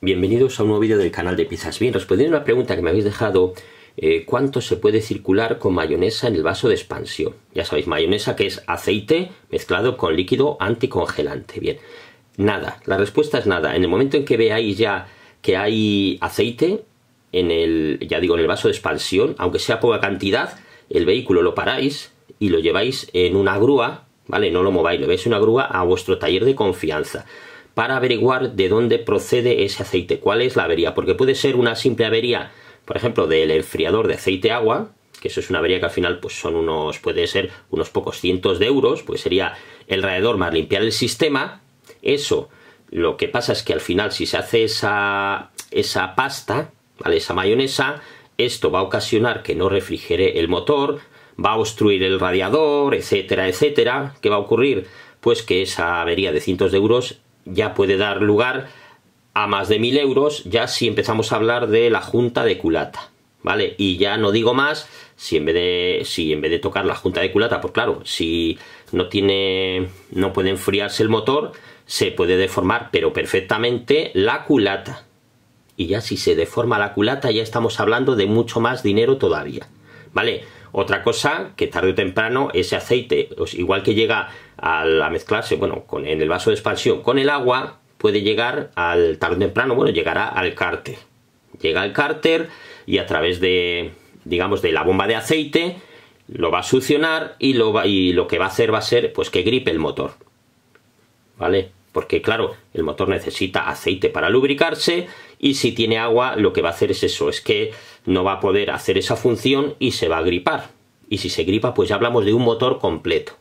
Bienvenidos a un nuevo vídeo del canal de Pizzas Bien. Respondiendo a una pregunta que me habéis dejado, eh, ¿cuánto se puede circular con mayonesa en el vaso de expansión? Ya sabéis, mayonesa que es aceite mezclado con líquido anticongelante. Bien, nada, la respuesta es nada. En el momento en que veáis ya que hay aceite en el, ya digo, en el vaso de expansión, aunque sea poca cantidad, el vehículo lo paráis y lo lleváis en una grúa, ¿vale? No lo mováis, lo veis en una grúa a vuestro taller de confianza para averiguar de dónde procede ese aceite, cuál es la avería, porque puede ser una simple avería, por ejemplo, del enfriador de aceite agua, que eso es una avería que al final pues, son unos, puede ser unos pocos cientos de euros, pues sería el radiador más limpiar el sistema, eso, lo que pasa es que al final si se hace esa, pasta, ¿vale? esa mayonesa, esto va a ocasionar que no refrigere el motor, va a obstruir el radiador, etcétera, etcétera. ¿Qué va a ocurrir? Pues que esa avería de cientos de euros ya puede dar lugar a más de mil euros ya si empezamos a hablar de la junta de culata. ¿Vale? Y ya no digo más, si en vez de, si en vez de tocar la junta de culata, pues claro, si no tiene, no puede enfriarse el motor, se puede deformar, pero perfectamente, la culata. Y ya si se deforma la culata, ya estamos hablando de mucho más dinero todavía. ¿vale? Otra cosa que tarde o temprano ese aceite, pues, igual que llega a la mezclarse, bueno, con, en el vaso de expansión con el agua, puede llegar al tarde o temprano, bueno, llegará al cárter. Llega al cárter y a través de, digamos, de la bomba de aceite, lo va a succionar y lo, y lo que va a hacer va a ser, pues, que gripe el motor. ¿Vale? Porque, claro, el motor necesita aceite para lubricarse y si tiene agua, lo que va a hacer es eso, es que no va a poder hacer esa función y se va a gripar. Y si se gripa, pues ya hablamos de un motor completo.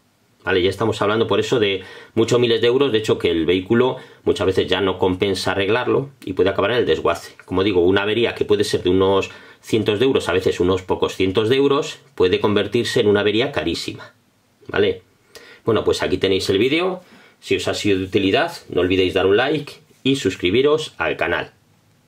¿Vale? Ya estamos hablando por eso de muchos miles de euros, de hecho que el vehículo muchas veces ya no compensa arreglarlo y puede acabar en el desguace. Como digo, una avería que puede ser de unos cientos de euros, a veces unos pocos cientos de euros, puede convertirse en una avería carísima. ¿Vale? Bueno, pues aquí tenéis el vídeo. Si os ha sido de utilidad, no olvidéis dar un like y suscribiros al canal.